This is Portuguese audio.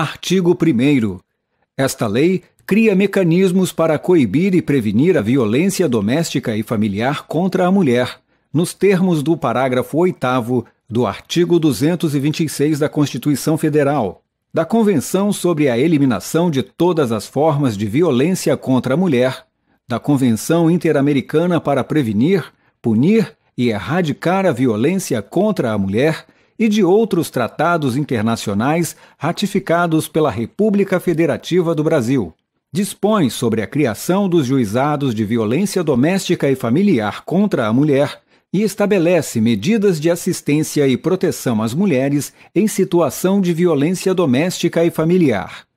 Artigo 1. Esta lei cria mecanismos para coibir e prevenir a violência doméstica e familiar contra a mulher, nos termos do parágrafo 8 do artigo 226 da Constituição Federal, da Convenção sobre a Eliminação de Todas as Formas de Violência contra a Mulher, da Convenção Interamericana para Prevenir, Punir e Erradicar a Violência contra a Mulher e de outros tratados internacionais ratificados pela República Federativa do Brasil. Dispõe sobre a criação dos juizados de violência doméstica e familiar contra a mulher e estabelece medidas de assistência e proteção às mulheres em situação de violência doméstica e familiar.